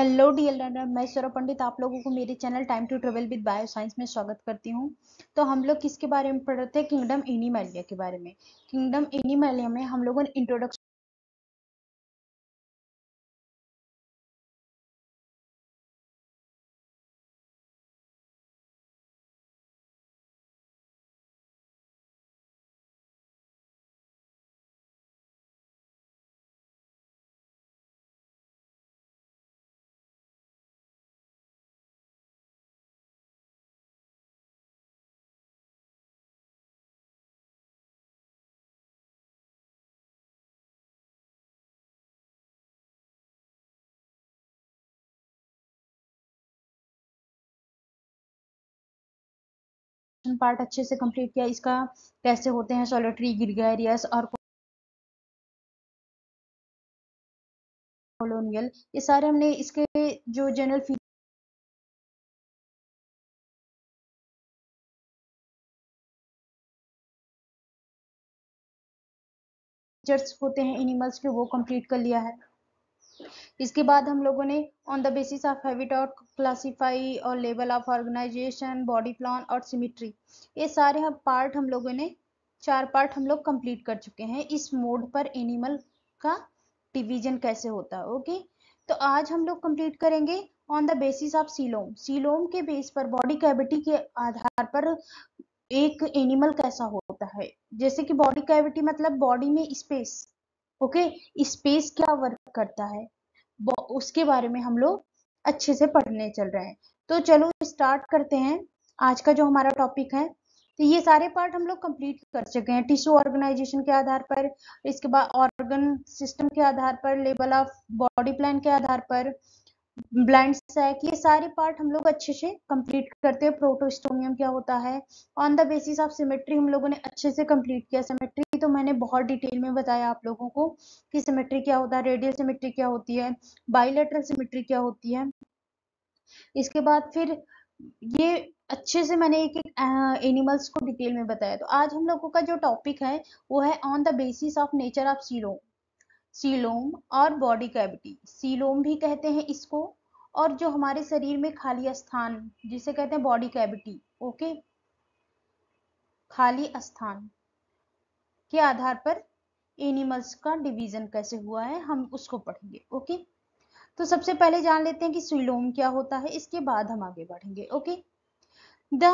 Hello dear learner मैं सौरभ पंडित आप लोगों को मेरे channel time to travel with bio science में स्वागत करती हूँ तो हम लोग किसके बारे में पढ़ रहे थे किंगडम एनिमेलिया के बारे में किंगडम एनिमेलिया में हम लोगों ने इंट्रोडक्शन क्वेश्चन पार्ट अच्छे से कंप्लीट किया इसका कैसे होते हैं सोलिटरी गिरगैरियस और कॉलोनियल ये सारे हमने इसके जो जनरल फीचर्स होते हैं एनिमल्स के वो कंप्लीट कर लिया है इसके बाद हम लोगों ने on the basis of habit classify और level of organisation body plan और सिमिट्री ये सारे पार्ट हम लोगों ने चार पार्ट हम लोग कंप्लीट कर चुके हैं इस मोड पर एनिमल का डिवीजन कैसे होता है ओके तो आज हम लोग कंप्लीट करेंगे on the basis of coelom coelom के बेस पर बॉडी कैविटी के आधार पर एक एनिमल कैसा होता है जैसे कि बॉडी कैविटी मतलब बॉडी में स्पेस ओके स्पेस क्या वर्क करता है उसके बारे में हम लोग अच्छे से पढ़ने चल रहे हैं तो चलो स्टार्ट करते हैं आज का जो हमारा टॉपिक है तो ये सारे पार्ट हम लोग कंप्लीट कर चुके हैं टिश्यू ऑर्गेनाइजेशन के आधार पर इसके बाद ऑर्गन सिस्टम के आधार पर लेवल ऑफ बॉडी प्लान के आधार पर ब्लाइंड सैक ये सारे पार्ट हम लोग अच्छे से कंप्लीट करते हैं प्रोटोस्टोमियम क्या होता है on the basis of symmetry हम लोगों ने अच्छे से कंप्लीट किया सिमेट्री तो मैंने बहुत डिटेल में बताया आप लोगों को कि सिमेट्री क्या होता है रेडियल सिमेट्री क्या होती है बाइलेटरल सिमेट्री क्या होती है इसके बाद फिर ये अच्छे से मैंने एक एक एनिमल्स को डिटेल में बताया तो आज हम लोगों का जो टॉपिक है वो है on the basis of nature of सीरो सीलोम और बॉडी कैविटी सीलोम भी कहते हैं इसको और जो हमारे शरीर में खाली स्थान जिसे कहते हैं बॉडी कैविटी ओके खाली स्थान के आधार पर एनिमल्स का डिवीजन कैसे हुआ है हम उसको पढ़ेंगे ओके तो सबसे पहले जान लेते हैं कि सीलोम क्या होता है इसके बाद हम आगे बढ़ेंगे okay the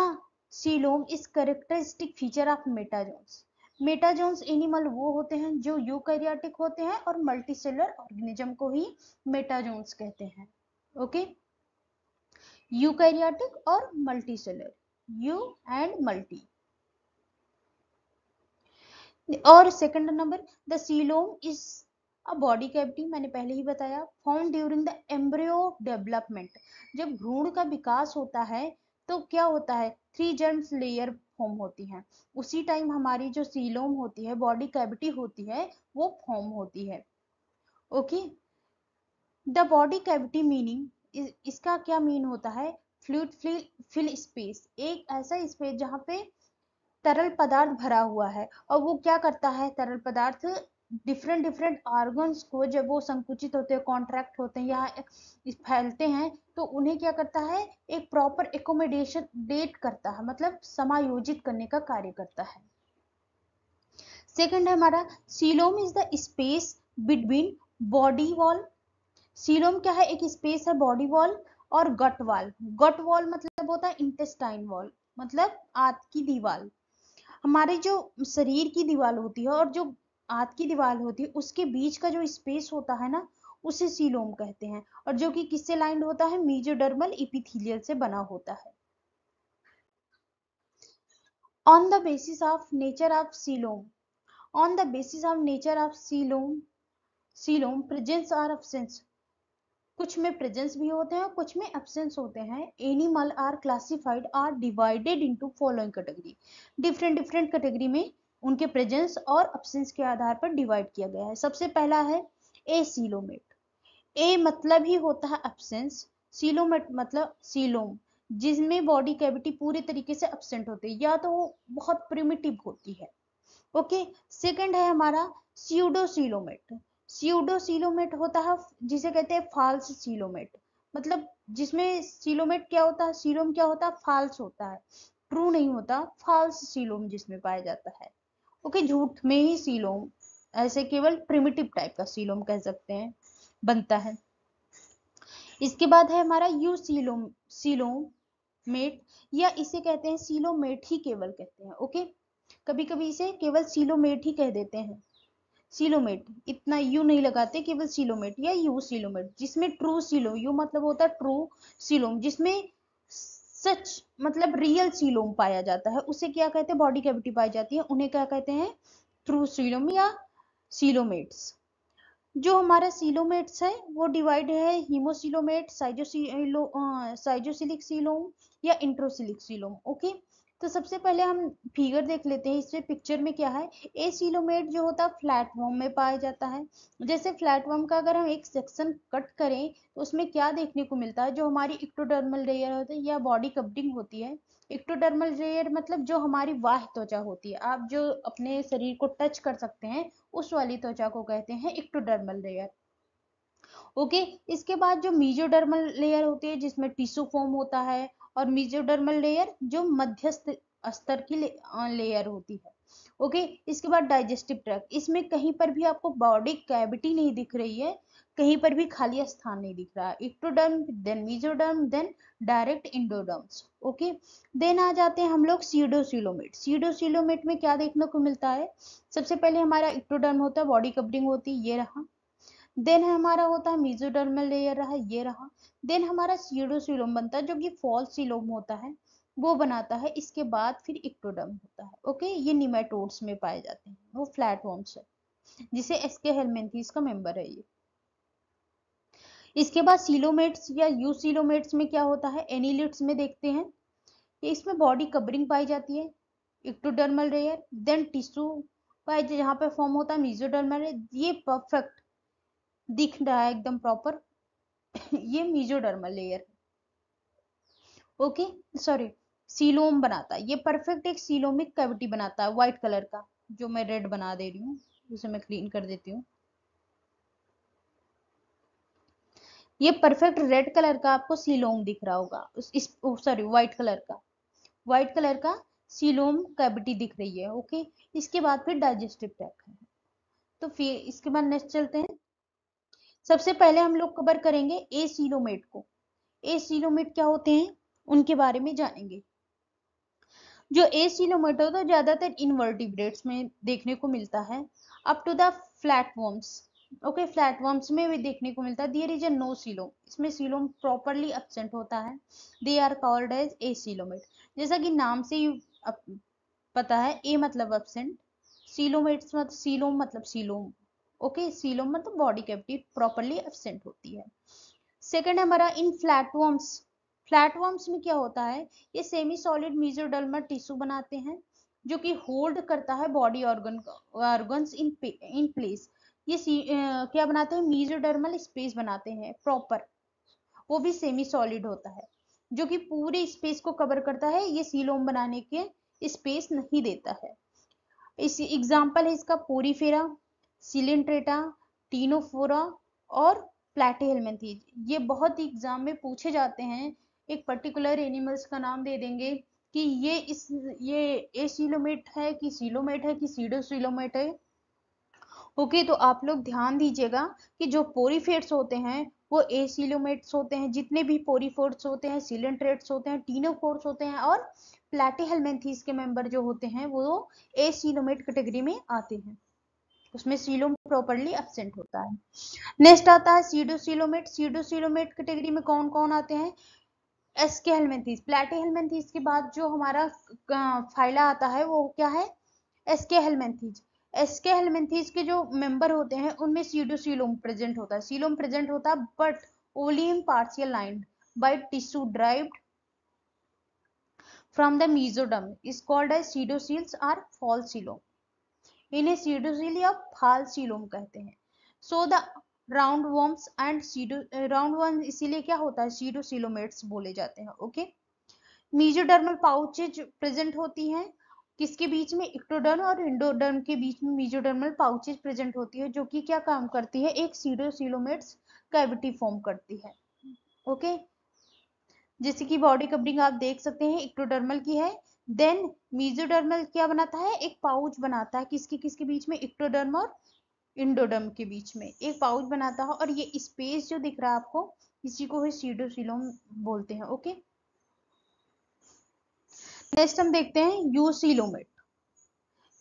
coelom is characteristic feature of metazoans metazoans animal वो होते हैं जो यूकैरियोटिक होते हैं और मल्टीसेलर ऑर्गेनिज्म को ही मेटाजोन्स कहते हैं ओके यूकैरियोटिक और मल्टीसेलर यू एंड मल्टी और second number the coelom is a body cavity मैंने पहले ही बताया found during the embryo development जब भ्रूण का विकास होता है तो क्या होता है थ्री जर्म्स लेयर फॉर्म होती हैं उसी टाइम हमारी जो सीलोम होती है बॉडी कैविटी होती है वो फॉर्म होती है okay the body cavity meaning इसका क्या मीन होता है फ्लूड फिल फिल स्पेस एक ऐसा स्पेस जहाँ पे तरल पदार्थ भरा हुआ है और वो क्या करता है तरल पदार्थ डिफरेंट डिफरेंट आर्गन्स को जब वो संकुचित होते हैं कॉन्ट्रैक्ट होते हैं या फैलते हैं तो उन्हें क्या करता है एक प्रॉपर एकोमोडेशन डेट करता है मतलब समायोजित करने का कार्य करता है सेकंड है हमारा coelom is the space between body wall coelom क्या है एक स्पेस है बॉडी वॉल और गट वॉल गट वॉल मतलब होता है इंटेस्टाइन वॉल मतलब आत की दीवार हमारे जो शरीर की दीवार होती है और जो आत की दीवार होती है उसके बीच का जो स्पेस होता है ना उसे सीलोम कहते हैं और जो कि किससे लाइंड होता है मीजोडर्मल इपिथिलियल से बना होता है on the basis of nature of coelom on the basis of nature of coelom coelom presence or absence कुछ में प्रेजेंस भी होते हैं कुछ में एब्सेंस होते हैं animal are classified are divided into following category different different category में उनके प्रेजेंस और अब्सेंस के आधार पर डिवाइड किया गया है सबसे पहला है ए सीलोमेट ए मतलब ही होता है अब्सेंस सीलोमेट मतलब सीलोम जिसमें बॉडी कैविटी पूरे तरीके से अब्सेंट होती है या तो वो बहुत प्रिमिटिव होती है ओके सेकंड है हमारा सीडोसीलोमेट सीडोसीलोमेट होता है जिसे कहते हैं फाल्स सीलोमेट मतलब जिसमें सीलोमेट क्या होता है सीलोम क्या होता है फाल्स होता है ट्रू नहीं होता फाल्स सीलोम जिसमें पाया जाता है ओके झूठ में ही सीलोम ऐसे केवल प्रिमिटिव टाइप का सीलोम कह सकते हैं बनता है इसके बाद है हमारा यू सीलोम मेट या इसे कहते हैं सीलोमेट ही केवल कहते हैं ओके कभी कभी इसे केवल सीलोमेट ही कह देते हैं सीलोमेट इतना यू नहीं लगाते केवल सीलोमेट या यू सीलोमेट जिसमें ट्रू सीलो यू मतलब होता है ट्रू सीलोम जिसमें सच मतलब रियल सीलोम पाया जाता है उसे क्या कहते हैं बॉडी कैविटी पाई जाती है उन्हें क्या कहते हैं थ्रू सीलोम या सीलोमेट्स जो हमारा सीलोमेट्स है वो डिवाइड है हीमोसीलोमेट साइजोसिलिक सीलोम या इंट्रोसिलिक सीलोम ओके तो सबसे पहले हम फिगर देख लेते हैं इसमें पिक्चर में क्या है ए सीलोमेट जो होता है फ्लैटवॉर्म में पाया जाता है जैसे फ्लैटवॉर्म का अगर हम एक सेक्शन कट करें तो उसमें क्या देखने को मिलता है जो हमारी इक्टोडर्मल लेयर होती है या बॉडी कपडिंग होती है इक्टोडर्मल लेयर मतलब जो हमारी वाह त्वचा होती है आप जो अपने शरीर को टच कर सकते हैं उस वाली त्वचा को कहते हैं इक्टोडर्मल लेयर ओके इसके बाद जो मीजोडर्मल लेयर होती है जिसमें टिश्यू फॉर्म होता है और मीजोडर्मल लेयर जो मध्यस्थ स्तर की ले, लेयर होती है ओके इसके बाद डाइजेस्टिव ट्रैक इसमें कहीं पर भी आपको बॉडी कैविटी नहीं दिख रही है कहीं पर भी खाली स्थान नहीं दिख रहा ectoderm then mesoderm then direct endoderms okay then आ जाते हैं हम लोग सीडोसिलोमेट सीडोसिलोमेट में क्या देखने को मिलता है सबसे पहले हमारा इक्टोडर्म होता है बॉडी कवरिंग होती है ये रहा देन हमारा होता है मीजोडर्मल लेयर रहा ये रहा देन हमारा सीडोसिलोम बनता है जो कि फॉल्स सिलोम होता है वो बनाता है इसके बाद फिर इक्टोडर्म होता है ओके ये निमेटोड्स में पाए जाते हैं वो फ्लैट वॉर्म्स है जिसे एसके हेलमेंथीज का मेंबर है ये इसके बाद सीलोमेट्स या यू सीलोमेट्स में क्या होता है एनिलिट्स में देखते हैं कि इसमें बॉडी कवरिंग पाई जाती है इक्टोडर्मल रेयर देन टिश्यू पाए जहाँ पे फॉर्म होता है मीजोडर्मल ये परफेक्ट दिख रहा है एकदम प्रॉपर ये mesodermal layer okay sorry coelom बनाता है ये परफेक्ट एक सीलोमिक कैविटी बनाता है व्हाइट कलर का जो मैं रेड बना दे रही हूँ उसे मैं क्लीन कर देती हूँ ये परफेक्ट रेड कलर का आपको सीलोम दिख रहा होगा इस सॉरी व्हाइट कलर का व्हाइट कलर का सीलोम कैविटी दिख रही है ओके इसके बाद फिर डाइजेस्टिव ट्रैक है तो फिर इसके बाद नेक्स्ट चलते हैं सबसे पहले हम लोग कवर करेंगे ए एसिलोमेट को ए एसिलोमेट क्या होते हैं उनके बारे में जानेंगे जो ए एसिलोमेट होता है ज्यादातर इनवर्टिब्रेट्स में देखने को मिलता है up to the flat flatworms okay flat flatworms में भी देखने को मिलता है there is a no coelom इसमें सीलोम प्रॉपरली एब्सेंट होता है they are called as acoelomate जैसा कि नाम से ही पता है ए मतलब एब्सेंट सीलोमेट्स मतलब सीलोम मतलब सीलोम ओके सीलोम मतलब बॉडी कैविटी प्रॉपरली एबसेंट होती है सेकेंड है हमारा इन फ्लैटवर्म्स फ्लैटवर्म्स में क्या होता है ये सेमी सॉलिड मीजोडल्मा टिश्यू बनाते हैं जो कि होल्ड करता है body organ organs in in place ये सी, आ, क्या बनाते हैं मीजोडर्मल स्पेस बनाते हैं प्रॉपर वो भी सेमी सॉलिड होता है जो कि पूरे स्पेस को कवर करता है ये सीलोम बनाने के स्पेस नहीं देता है इस एग्जाम्पल है इसका पोरीफेरा सिलेंट्रेटा टीनोफोरा और प्लेटेलमेंथीज ये बहुत ही एग्जाम में पूछे जाते हैं एक पर्टिकुलर एनिमल्स का नाम दे देंगे कि ये इस ये ए सिलोमेट है कि सिलोमेट है कि सीडोसिलोमेट है ओके okay, तो आप लोग ध्यान दीजिएगा कि जो पोरीफेट्स होते हैं वो ए सिलोमेट्स होते हैं जितने भी पोरीफोर्ट्स होते हैं सिलेंट्रेट्स होते हैं टीनोफोर्ट्स होते हैं और प्लेटेहेलमेंथीज के मेंबर जो होते हैं वो ए सिलोमेट कैटेगरी में आते हैं उसमें सीलोम प्रॉपरली एबसेंट होता है नेक्स्ट आता है सीडोसिलोमेट सीडोसिलोमेट कैटेगरी में कौन कौन आते हैं एसके हेलमेंथीज प्लेटे हेलमेंथीज के बाद जो हमारा फाइला आता है वो क्या है एसके हेलमेंथीज एसके हेलमेंथीज के जो मेंबर होते हैं उनमें सीडोसिलोम प्रेजेंट होता है सीलोम प्रेजेंट होता है but only in partial line by tissue derived from the mesoderm is called as pseudoceles are false coelom इन्हें सीडोजिली और फाल सीलोम कहते हैं so the round worms and pseudo round worm इसीलिए क्या होता है सीडोसिलोमेट्स बोले जाते हैं ओके मीजोडर्मल पाउचेज प्रेजेंट होती हैं किसके बीच में इक्टोडर्म और इंडोडर्म के बीच में मीजोडर्मल पाउचेज प्रेजेंट होती है जो कि क्या काम करती है एक सीडोसिलोमेट्स कैविटी फॉर्म करती है ओके जैसे कि बॉडी कवरिंग आप देख सकते हैं इक्टोडर्मल की है देन मीजोडर्मल क्या बनाता है एक पाउच बनाता है किसके किसके बीच में इक्टोडर्म और इंडोडर्म के बीच में एक पाउच बनाता है और ये स्पेस जो दिख रहा है आपको इसी को सीडोसिलोम बोलते हैं ओके नेक्स्ट हम देखते हैं यूसिलोमेट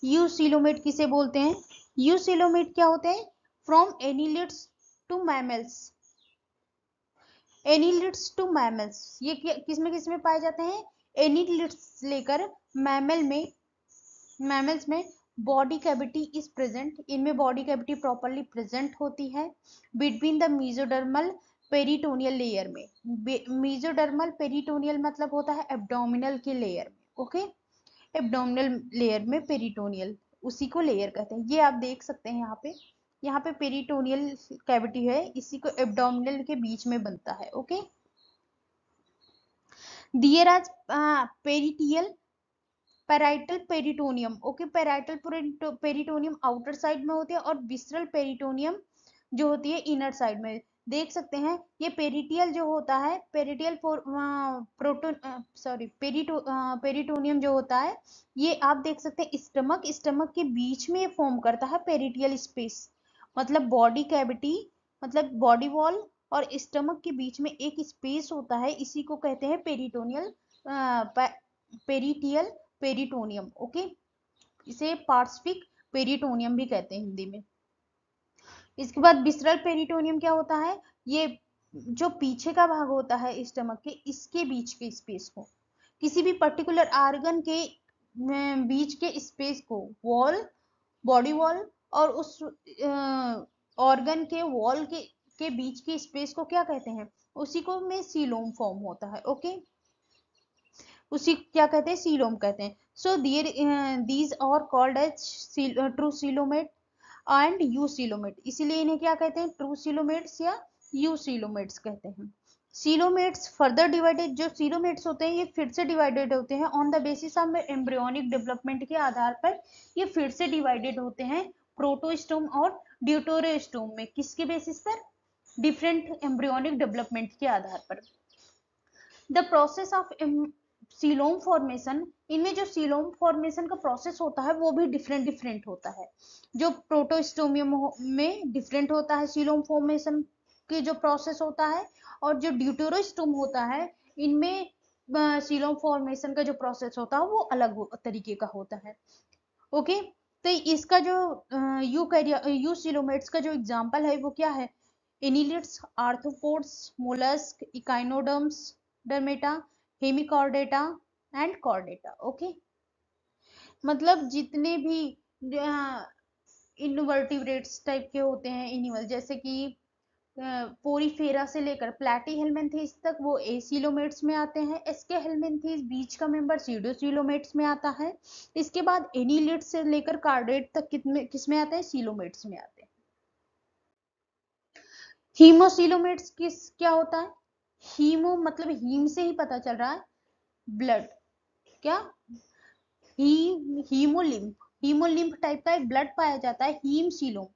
यूसिलोमेट किसे बोलते हैं यूसिलोमेट क्या होते हैं from annelids to mammals annelids to mammals ये किसमें किसमें पाए जाते हैं एनिलिड्स लेकर मैमल में मैमल्स में बॉडी कैविटी इज प्रेजेंट इनमें बॉडी कैविटी प्रॉपरली प्रेजेंट होती है between the mesodermal peritoneal layer में मीजोडर्मल पेरिटोनियल मतलब होता है एब्डोमिनल के लेयर में ओके एब्डोमिनल लेयर में पेरिटोनियल उसी को लेयर कहते हैं ये आप देख सकते हैं यहाँ पे यहाँ पे पेरिटोनियल कैविटी है इसी को एब्डोमिनल के बीच में बनता है okay okay? There as parietal parietal peritoneum okay parietal peritoneum outer side में होती है और विसरल पेरिटोनियम जो होती है इनर साइड में देख सकते हैं ये पेरिटियल जो होता है पेरिटियल प्रोटोन सॉरी पेरिटो पेरिटोनियम जो होता है ये आप देख सकते हैं स्टमक स्टमक के बीच में ये फॉर्म करता है पेरिटियल स्पेस मतलब बॉडी कैविटी मतलब बॉडी वॉल और स्टमक के बीच में एक स्पेस होता है इसी को कहते हैं पेरिटोनियल पेरिटियल पेरिटोनियम ओके इसे पार्सफिक पेरिटोनियम भी कहते हैं हिंदी में इसके बाद बिस्टरल पेरिटोनियम क्या होता है ये जो पीछे का भाग होता है स्टमक के इसके बीच के स्पेस को किसी भी पर्टिकुलर आर्गन के बीच के स्पेस को वॉल बॉडी वॉल और उस ऑर्गन के वॉल के के बीच की स्पेस को क्या कहते हैं उसी को में सीलोम फॉर्म होता है ओके उसी क्या कहते हैं सीलोम कहते हैं so there these are called as true coelomate and eucoelomate इसीलिए इन्हें क्या कहते हैं ट्रू सीलोमेट्स या यू सीलोमेट्स कहते हैं सीलोमेट्स फर्दर डिवाइडेड जो सीलोमेट्स होते हैं ये फिर से डिवाइडेड होते हैं on the basis of embryonic development के आधार पर ये फिर से डिवाइडेड होते हैं प्रोटोस्टोम और ड्यूटोरिस्टोम में किसके बेसिस पर डिफरेंट एम्ब्रियोनिक डेवलपमेंट के आधार पर the process of coelom formation इनमें जो सीलोम फॉर्मेशन का प्रोसेस होता है वो भी डिफरेंट डिफरेंट होता है जो प्रोटोस्टोमियम में डिफरेंट होता है सीलोम फॉर्मेशन के जो प्रोसेस होता है और जो ड्यूटोरोस्टोम होता है इनमें सीलोम फॉर्मेशन का जो प्रोसेस होता है वो अलग तरीके का होता है ओके तो इसका जो यू कैरिया यू सीलोमेट्स का जो एग्जाम्पल है वो क्या है एनिलिट्स आर्थोपोड्स मोलस्क इकाइनोडम्स डरमेटा हेमिकॉर्डेटा एंड कॉर्डेटा ओके मतलब जितने भी इनवर्टिवरेट्स टाइप के होते हैं एनिमल जैसे कि पोरीफेरा से लेकर प्लेटी हेलमेंथीज तक वो ए एसिलोमेट्स में आते हैं एसके हेलमेंथीज बीच का मेंबर सीडो सीडोसिलोमेट्स में आता है इसके बाद एनिलेट से लेकर कार्डेट तक कितने किस में आता है सिलोमेट्स में आते हैं हीमोसिलोमेट्स किस क्या होता है हीमो मतलब हीम से ही पता चल रहा है ब्लड क्या ही हीमोलिम्प हीमोलिम्प टाइप का एक ब्लड पाया जाता है हीम सीलोम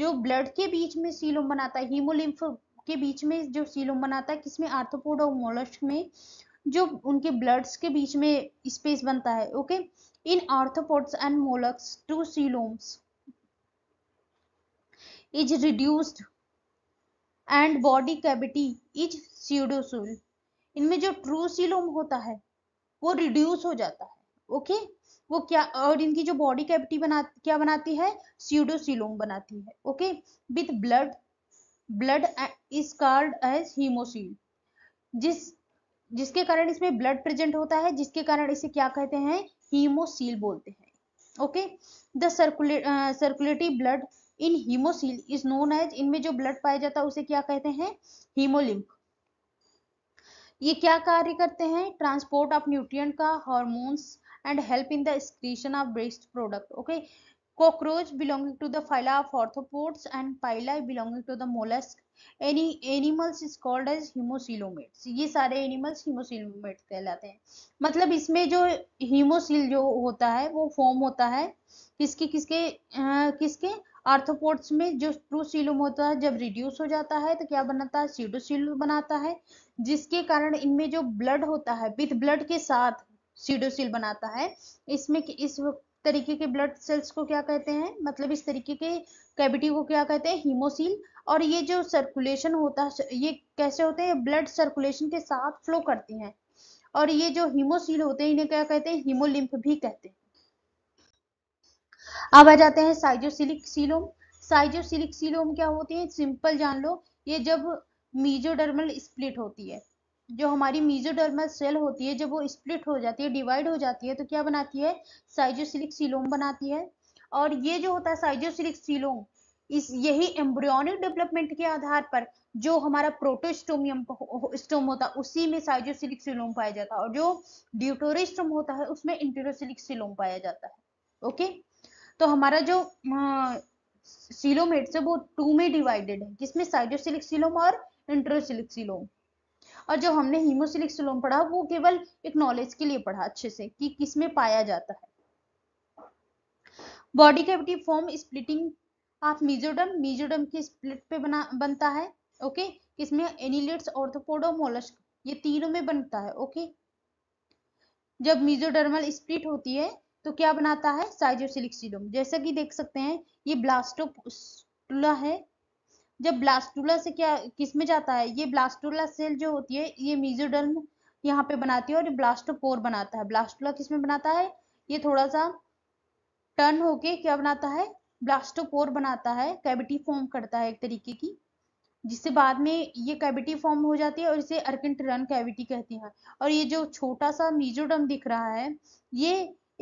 जो ब्लड के बीच में सीलोम बनाता है हीमोलिम्प के बीच में जो सीलोम बनाता है किसमें आर्थोपोड और मोलस्क में जो उनके ब्लड्स के बीच में स्पेस बनता है okay in arthropods and mollusc to coeloms is reduced and body cavity is pseudocoel इनमें जो ट्रू सीलोम होता है वो रिड्यूस हो जाता है ओके वो क्या और इनकी जो बॉडी कैविटी बना क्या बनाती है सीडोसिलोम बनाती है okay with blood blood is called as haemocoel जिस जिसके कारण इसमें ब्लड प्रेजेंट होता है जिसके कारण इसे क्या कहते हैं हीमोसील बोलते हैं okay the circulate circulative blood in haemocoel is known as इनमें जो ब्लड पाया जाता है उसे क्या कहते हैं हीमोलिम्प ये क्या कार्य करते हैं ट्रांसपोर्ट ऑफ न्यूट्रिएंट का hormones and help in the of waste product okay cockroach belonging to the phyla of arthropods and Pila belonging to the mollusc any animals is called as haemocoelomates ये सारे animals हीमोसिलोमेट कहलाते हैं मतलब इसमें जो haemocoel जो होता है वो फॉर्म होता है किसके किसके किसके आर्थोपोड्स में जो ट्रू सीलुम होता है जब रिड्यूस हो जाता है तो क्या बनाता है सीडोसीलुम बनाता है जिसके कारण इनमें जो ब्लड होता है विथ ब्लड के साथ सीडोसिल बनाता है इसमें इस तरीके के ब्लड सेल्स को क्या कहते हैं मतलब इस तरीके के कैविटी को क्या कहते हैं हीमोसील और ये जो सर्कुलेशन होता है ये कैसे होते हैं ब्लड सर्कुलेशन के साथ फ्लो करती हैं और ये जो हीमोसील होते हैं इन्हें क्या कहते हैं हीमोलिम्फ भी कहते हैं अब आ जाते हैं साइजोसिलिक सीलोम साइजोसिलिक सीलोम क्या होते हैं सिंपल जान लो ये जब मीजोडर्मल स्प्लिट होती है जो हमारी मीजोडर्मल सेल होती है जब वो स्प्लिट हो जाती है डिवाइड हो जाती है तो क्या बनाती है साइजोसिलिक सीलोम बनाती है और ये जो होता है साइजोसिलिक सीलोम इस यही एम्ब्रियोनिक डेवलपमेंट के आधार पर जो हमारा प्रोटोस्टोमियम स्टोम होता है उसी में साइजोसिलिक सिलोम पाया जाता है और जो ड्यूटोरिस्टोम होता है उसमें इंटेरोसिलिक सिलोम पाया जाता है ओके तो हमारा जो सीलोमेट्स है वो टू में डिवाइडेड है जिसमें साइडोसिलिक सिलोम और इंट्रोसिलिक सिलोम और जो हमने हीमोसिलिक सिलोम पढ़ा वो केवल एक नॉलेज के लिए पढ़ा अच्छे से कि किस में पाया जाता है body cavity form splitting of mesoderm mesoderm की स्प्लिट पे बना बनता है ओके किसमें एनिलेट्स ऑर्थोपोडो मोलस्क ये तीनों में बनता है ओके जब मीजोडर्मल स्प्लिट होती है तो क्या बनाता है साइजोसिलिक्सिडोम जैसा कि देख सकते हैं ये ब्लास्टोला है जब ब्लास्टूला से क्या किस में जाता है ये ब्लास्टूला सेल जो होती है ये मीजोडर्म यहाँ पे बनाती है और ब्लास्टोपोर बनाता है ब्लास्टूला किस में बनाता है ये थोड़ा सा टर्न होके क्या बनाता है ब्लास्टोपोर बनाता है कैविटी फॉर्म करता है एक तरीके की जिससे बाद में ये कैविटी फॉर्म हो जाती है और इसे अर्किन टन कैविटी कहती है और ये जो छोटा सा मीजोडम दिख रहा है ये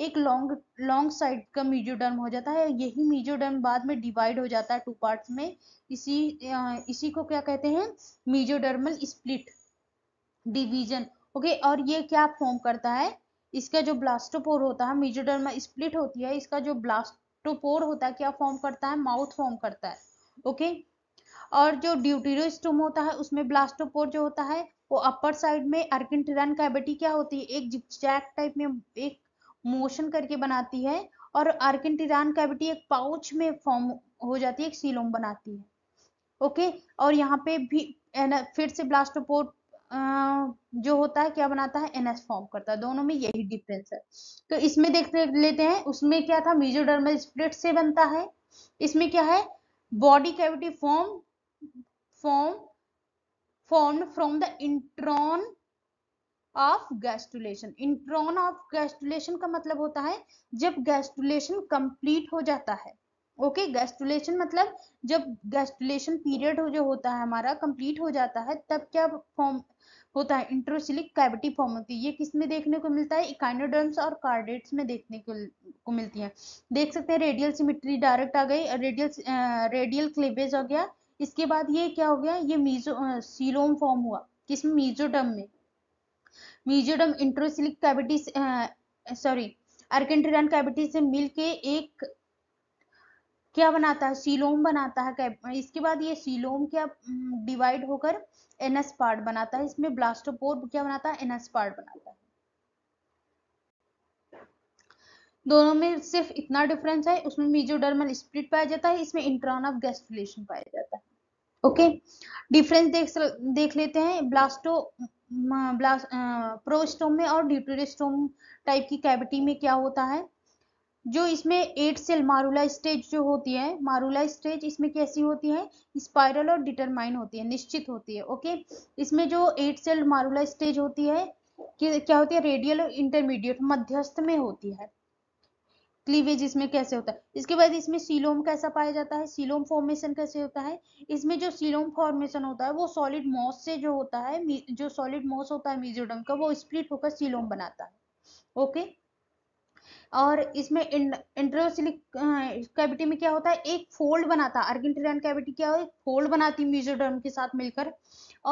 एक लॉन्ग लॉन्ग साइड का मीजोडर्म हो जाता है यही मीजोडर्म बाद में डिवाइड हो जाता है टू पार्ट्स में इसी इसी को क्या कहते हैं मीजोडर्मल स्प्लिट डिवीजन ओके और ये क्या फॉर्म करता है इसका जो ब्लास्टोपोर होता है मीजोडर्म स्प्लिट होती है इसका जो ब्लास्टोपोर होता है क्या फॉर्म करता है माउथ फॉर्म करता है ओके और जो ड्यूटीरोस्टोम होता है उसमें ब्लास्टोपोर जो होता है वो अपर साइड में अर्किन टिरान कैविटी क्या होती है एक जिपजैक टाइप में एक मोशन करके बनाती है और आर्किन कैविटी एक पाउच में फॉर्म हो जाती है एक सीलोम बनाती है ओके और यहाँ पे भी फिर से ब्लास्टोपोर्ट जो होता है क्या बनाता है एनएस फॉर्म करता है दोनों में यही डिफरेंस है तो इसमें देख लेते हैं उसमें क्या था मीजोडर्मल स्प्लिट से बनता है इसमें क्या है body cavity form form form from the intron of gastrulation intron of gastrulation का मतलब होता है जब गैस्टुलेशन कंप्लीट हो जाता है ओके okay, गैस्टुलेशन मतलब जब गैस्टुलेशन पीरियड हो जो होता है हमारा कंप्लीट हो जाता है तब क्या फॉर्म होता है इंट्रोसिलिक कैविटी फॉर्म होती है ये किस में देखने को मिलता है इकाइनोडर्म्स और कार्डेट्स में देखने को, को मिलती है देख सकते हैं रेडियल सिमिट्री डायरेक्ट आ गई रेडियल रेडियल क्लेबेज हो गया इसके बाद ये क्या हो गया ये मीजो सीलोम फॉर्म हुआ किस मीजोडर्म मीजोडम में mesoderm enterocoelic cavity sorry archenteron cavity से मिलके एक क्या बनाता है सीलोम बनाता है इसके बाद ये सीलोम क्या डिवाइड होकर एनस पार्ट बनाता है इसमें ब्लास्टोपोर क्या बनाता है एनस पार्ट बनाता है दोनों में सिर्फ इतना डिफरेंस है उसमें मीजोडर्मल स्प्लिट पाया जाता है इसमें इंट्रॉन ऑफ गैस्ट्रुलेशन पाया जाता है ओके okay? डिफरेंस देख देख लेते हैं ब्लास्टो ब्लास प्रोस्टोम में और ड्यूटोरिस्टोम टाइप की कैविटी में क्या होता है जो इसमें एट सेल मारूला स्टेज जो होती है मारूला स्टेज इसमें कैसी होती है स्पाइरल और डिटरमाइन होती है निश्चित होती है ओके इसमें जो एट सेल मारूला स्टेज होती है कि क्या होती है रेडियल और इंटरमीडिएट मध्यस्थ में होती है क्लीवेज इसमें कैसे होता है इसके बाद इसमें सीलोम कैसा पाया जाता है सीलोम फॉर्मेशन कैसे होता है इसमें जो सीलोम फॉर्मेशन होता है वो सॉलिड मॉस से जो होता है जो सॉलिड मॉस होता है मीजोडम का वो स्प्लिट होकर सीलोम बनाता है ओके और इसमें इंट्रोसिलिक कैविटी में क्या होता है एक फोल्ड बनाता है अर्गेंटेरियन कैविटी क्या हो एक फोल्ड बनाती है मीजोडर्म के साथ मिलकर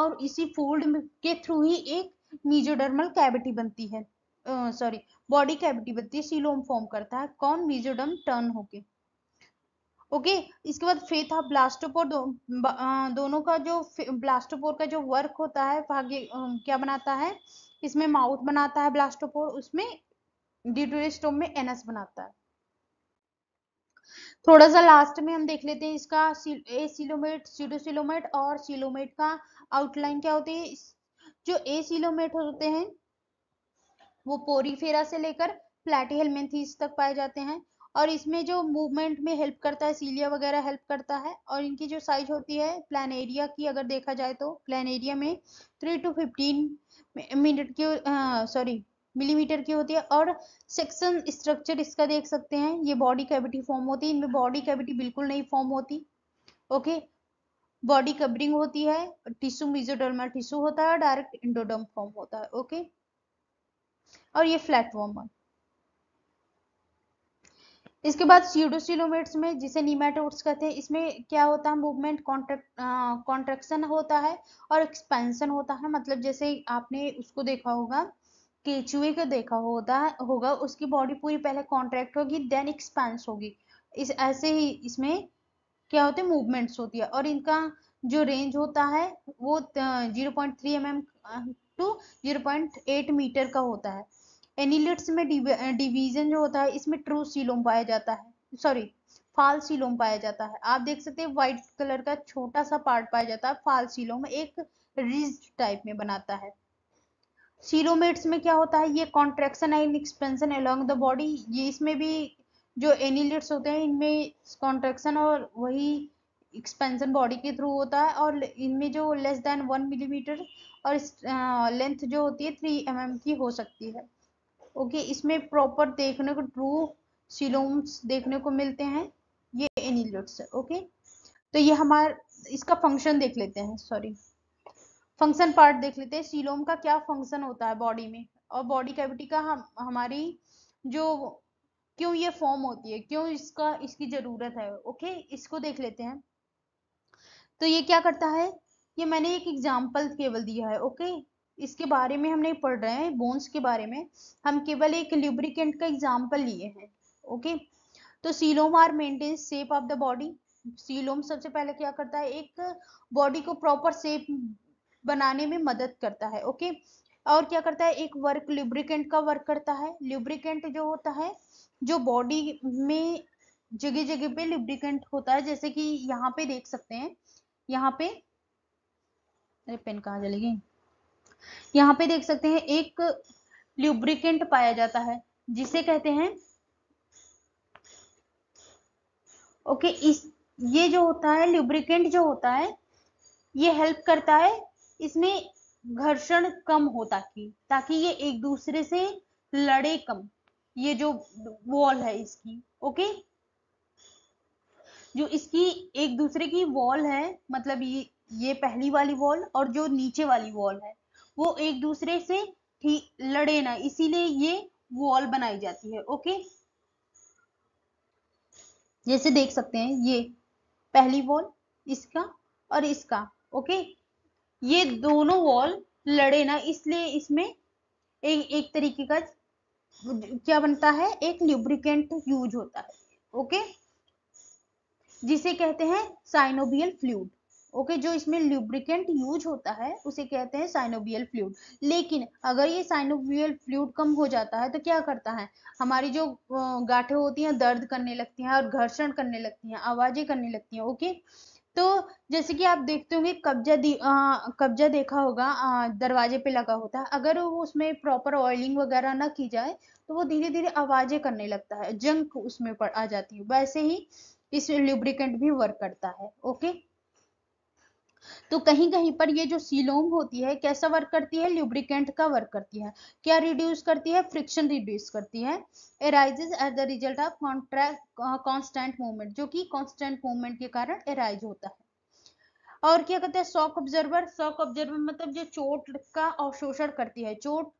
और इसी फोल्ड के थ्रू ही एक मीजोडर्मल कैविटी बनती है सॉरी uh, बॉडी कैविटी बनती है सीलोम फॉर्म करता है कौन मीजोडम टर्न होके ओके okay, इसके बाद फेथा ब्लास्टोपोर दो, दोनों का जो ब्लास्टोपोर का जो वर्क होता है भाग्य क्या बनाता है इसमें माउथ बनाता है ब्लास्टोपोर उसमें ड्यूटोरिस्टोम में एनस बनाता है थोड़ा सा लास्ट में हम देख लेते हैं इसका ए सिलोमेट सीडोसिलोमेट और सिलोमेट का आउटलाइन क्या होती है जो ए सिलोमेट होते हैं वो पोरीफेरा से लेकर प्लेटी हेलमेंथीस तक पाए जाते हैं और इसमें जो मूवमेंट में हेल्प करता है सीलिया वगैरह हेल्प करता है और इनकी जो साइज होती है प्लान एरिया की अगर देखा जाए तो प्लान एरिया में थ्री टू फिफ्टीन मिनट की सॉरी मिलीमीटर की होती है और सेक्शन स्ट्रक्चर इसका देख सकते हैं ये बॉडी कैविटी फॉर्म होती है इनमें बॉडी कैविटी बिल्कुल नहीं फॉर्म होती ओके बॉडी कवरिंग होती है टिश्यू मिजोडर्मा टिश्यू होता है डायरेक्ट इंडोडम फॉर्म होता है ओके और ये फ्लैट वॉर्मर इसके बाद सीडोसिलोमेट्स में जिसे नीमेटोड्स कहते हैं इसमें क्या होता है मूवमेंट कॉन्ट्रैक्ट कॉन्ट्रैक्शन होता है और एक्सपेंशन होता है मतलब जैसे आपने उसको देखा होगा केचुए का देखा होता होगा उसकी बॉडी पूरी पहले कॉन्ट्रैक्ट होगी देन एक्सपेंस होगी इस ऐसे ही इसमें क्या होते हैं मूवमेंट्स होती है और इनका जो रेंज होता है वो zero point three M M to zero point eight metre का होता है एनिलिट्स में डिवीजन जो होता है इसमें ट्रू सीलोम पाया जाता है सॉरी फाल सीलोम पाया जाता है आप देख सकते हैं व्हाइट कलर का छोटा सा पार्ट पाया जाता है फाल सीलोम एक रिज टाइप में बनाता है सीलोमेट्स में क्या होता है ये contraction and expansion along the body ये इसमें भी जो एनिलिट्स होते हैं इनमें कॉन्ट्रेक्शन और वही एक्सपेंशन बॉडी के थ्रू होता है और इनमें जो लेस देन वन मिलीमीटर और लेंथ जो होती है थ्री एम mm की हो सकती है ओके इसमें प्रॉपर देखने को ट्रू सिलोम्स देखने को मिलते हैं ये एनिलोट्स ओके तो ये हमारा इसका फंक्शन देख लेते हैं सॉरी फंक्शन पार्ट देख लेते हैं सिलोम का क्या फंक्शन होता है बॉडी में और बॉडी कैविटी का हम हमारी जो क्यों ये फॉर्म होती है क्यों इसका इसकी ज़रूरत है ओके इसको देख लेते हैं तो ये क्या करता है ये मैंने एक एग्जाम्पल केवल दिया है ओके इसके बारे में हम नहीं पढ़ रहे हैं बोन्स के बारे में हम केवल एक ल्यूब्रिकेंट का एग्जाम्पल लिए हैं ओके तो coelom are maintain shape of the body coelom सबसे पहले क्या करता है एक बॉडी को प्रॉपर सेप बनाने में मदद करता है ओके और क्या करता है एक वर्क ल्यूब्रिकेंट का वर्क करता है ल्यूब्रिकेंट जो होता है जो बॉडी में जगह जगह पे ल्यूब्रिकेंट होता है जैसे कि यहाँ पे देख सकते हैं यहाँ पे अरे पेन कहाँ गई यहाँ पे देख सकते हैं एक ल्यूब्रिकेंट पाया जाता है जिसे कहते हैं ओके इस ये जो होता है ल्यूब्रिकेंट जो होता है ये हेल्प करता है इसमें घर्षण कम हो ताकि ताकि ये एक दूसरे से लड़े कम ये जो वॉल है इसकी ओके जो इसकी एक दूसरे की वॉल है मतलब ये ये पहली वाली वॉल और जो नीचे वाली वॉल है वो एक दूसरे से ठीक लड़े ना इसीलिए ये वॉल बनाई जाती है ओके जैसे देख सकते हैं ये पहली वॉल इसका और इसका ओके ये दोनों वॉल लड़े ना इसलिए इसमें एक एक तरीके का क्या बनता है एक ल्यूब्रिकेंट यूज होता है ओके जिसे कहते हैं साइनोबियल फ्लूड ओके जो इसमें ल्यूब्रिकेंट यूज होता है उसे कहते हैं साइनोबियल फ्लूड लेकिन अगर ये साइनोबियल फ्लूड कम हो जाता है तो क्या करता है हमारी जो गाठे होती हैं दर्द करने लगती हैं और घर्षण करने लगती हैं आवाजें करने लगती हैं ओके तो जैसे कि आप देखते होंगे कब्जा कब्जा देखा होगा दरवाजे पे लगा होता है अगर वो उसमें प्रॉपर ऑयलिंग वगैरह ना की जाए तो वो धीरे धीरे आवाजें करने लगता है जंक उसमें आ जाती है वैसे ही इस ल्यूब्रिकेंट भी वर्क करता है ओके तो कहीं कहीं पर ये जो सीलोम होती है कैसा वर्क करती है ल्यूब्रिकेंट का वर्क करती है क्या रिड्यूस करती है फ्रिक्शन रिड्यूस करती है arises as the result of contract constant movement जो कि कॉन्स्टेंट मूवमेंट के कारण एराइज होता है और क्या कहते हैं शॉक ऑब्जर्वर शॉक ऑब्जर्वर मतलब जो चोट का अवशोषण करती है चोट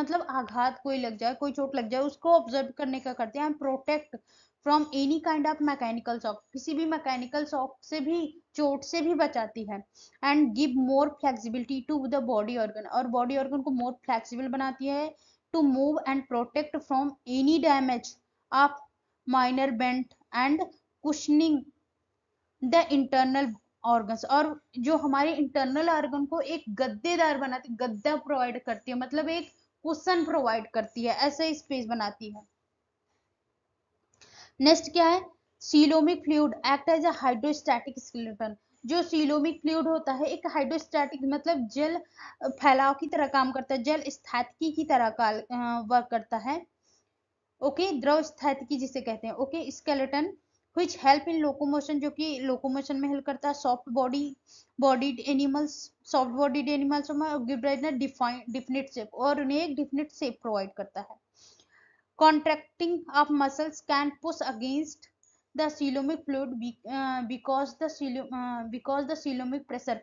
मतलब आघात कोई लग जाए कोई चोट लग जाए उसको ऑब्जर्व करने का करते हैं protect from any kind of mechanical shock किसी भी मैकेनिकल शॉक से भी चोट से भी बचाती है and give more flexibility to the body organ और बॉडी ऑर्गन को मोर फ्लेक्सिबल बनाती है to move and protect from any damage of minor bent and cushioning the internal organs और जो हमारे इंटरनल ऑर्गन को एक गद्देदार बनाती गद्दा प्रोवाइड करती है मतलब एक कुशन प्रोवाइड करती है ऐसा स्पेस बनाती है नेक्स्ट क्या है coelomic fluid act as a hydrostatic skeleton जो सीलोमिक फ्लूड होता है एक हाइड्रोस्टैटिक मतलब जल फैलाव की तरह काम करता है जल स्थैतिकी की तरह का वर्क अं, करता है ओके द्रव स्थैतिकी जिसे कहते हैं okay skeleton which help in locomotion जो कि लोकोमोशन में हेल्प करता है soft body bodied animals soft bodied animals में डिफाइन definite शेप और उन्हें एक definite शेप प्रोवाइड करता है contracting of muscles can push against the coelomic fluid uh, because the uh, because the coelomic pressure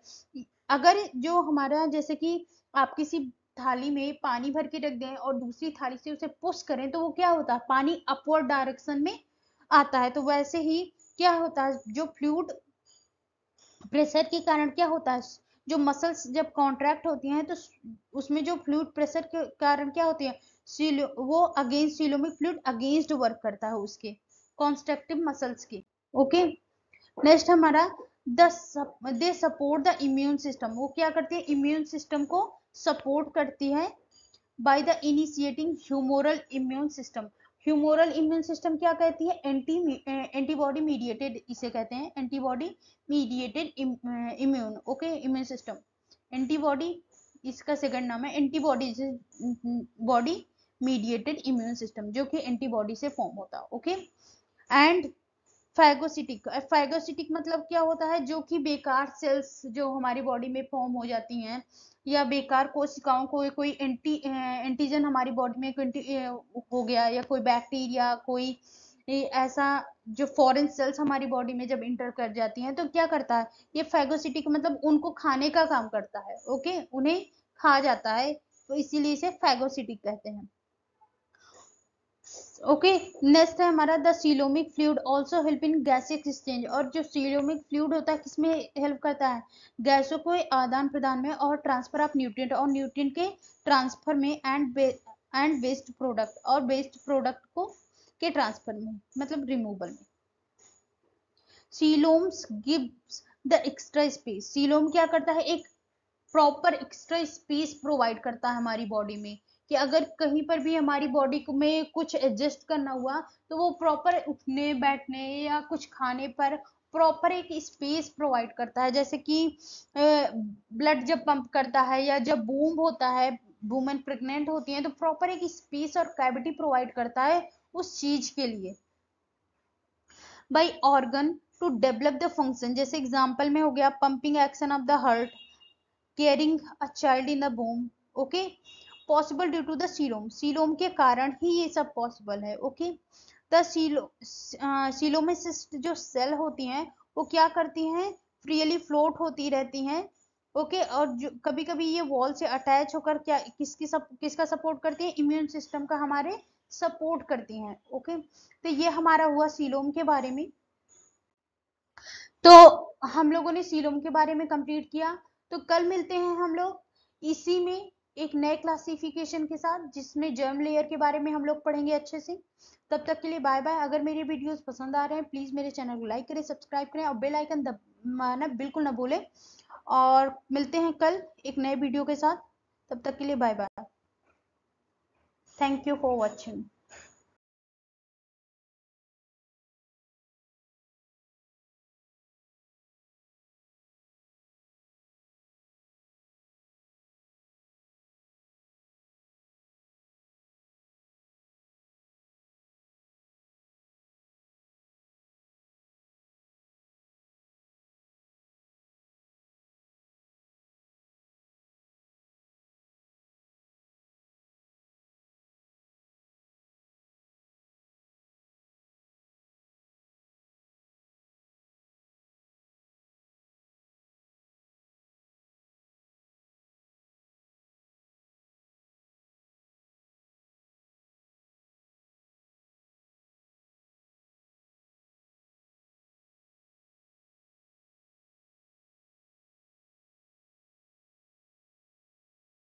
अगर जो हमारा जैसे कि आप किसी थाली में पानी भर के रख दें और दूसरी थाली से उसे पुश करें तो वो क्या होता है पानी अपवर्ड डायरेक्शन में आता है तो वैसे ही क्या होता है जो फ्लूड प्रेशर के कारण क्या होता है जो मसल्स जब कॉन्ट्रैक्ट होती हैं तो उसमें जो फ्लूड प्रेशर के कारण क्या होती है वो against coelomic fluid against work करता है उसके कॉन्स्ट्रक्टिव मसल्स के ओके नेक्स्ट हमारा they support the immune system वो क्या करती है इम्यून सिस्टम को सपोर्ट करती है by the initiating humoral immune system humoral immune system क्या कहती है एंटी एंटीबॉडी मीडिएटेड इसे कहते हैं antibody mediated immune okay immune system antibody इसका सेकंड नाम है antibody body mediated immune system जो कि एंटीबॉडी से फॉर्म होता है ओके एंड फैगोसिटिक फैगोसिटिक मतलब क्या होता है जो कि बेकार सेल्स जो हमारी बॉडी में फॉर्म हो जाती हैं या बेकार कोशिकाओं को कोई एंटी एंटीजन हमारी बॉडी में हो गया या कोई बैक्टीरिया कोई ऐसा जो फॉरेन सेल्स हमारी बॉडी में जब इंटर कर जाती हैं तो क्या करता है ये फैगोसिटिक मतलब उनको खाने का काम करता है ओके उन्हें खा जाता है तो इसीलिए इसे फैगोसिटिक कहते हैं ओके नेक्स्ट है हमारा the coelomic fluid also help in gas exchange और जो सीलोमिक फ्लूड होता है किसमें हेल्प करता है गैसों को आदान प्रदान में और ट्रांसफर ऑफ न्यूट्रिएंट और न्यूट्रिएंट के ट्रांसफर में एंड एंड वेस्ट प्रोडक्ट और वेस्ट प्रोडक्ट को के ट्रांसफर में मतलब रिमूवल में coeloms gives the extra space coelom क्या करता है एक प्रॉपर एक्स्ट्रा स्पेस प्रोवाइड करता है हमारी बॉडी में कि अगर कहीं पर भी हमारी बॉडी को में कुछ एडजस्ट करना हुआ तो वो प्रॉपर उठने बैठने या कुछ खाने पर प्रॉपर एक स्पेस प्रोवाइड करता है जैसे कि ब्लड जब पंप करता है या जब बूम होता है वुमेन प्रेग्नेंट होती है तो प्रॉपर एक स्पेस और कैविटी प्रोवाइड करता है उस चीज के लिए by organ to develop the function जैसे एग्जाम्पल में हो गया pumping action of the heart carrying a child in the बोम okay possible due to the coelom coelom के कारण ही ये सब पॉसिबल है ओके द सीलो सीलोमेसिस्ट जो सेल होती हैं वो क्या करती हैं फ्रीली फ्लोट होती रहती हैं ओके okay, और जो कभी कभी ये वॉल से अटैच होकर क्या किसकी सप, किसका सपोर्ट करती है इम्यून सिस्टम का हमारे सपोर्ट करती हैं ओके okay? तो ये हमारा हुआ सीलोम के बारे में तो हम लोगों ने सीलोम के बारे में कंप्लीट किया तो कल मिलते हैं हम लोग इसी में एक नए क्लासिफिकेशन के साथ जिसमें जर्म लेयर के बारे में हम लोग पढ़ेंगे अच्छे से तब तक के लिए बाय बाय अगर मेरे वीडियोस पसंद आ रहे हैं प्लीज़ मेरे चैनल को लाइक करें सब्सक्राइब करें और बेल आइकन दबाना बिल्कुल ना भूलें और मिलते हैं कल एक नए वीडियो के साथ तब तक के लिए bye bye thank you for watching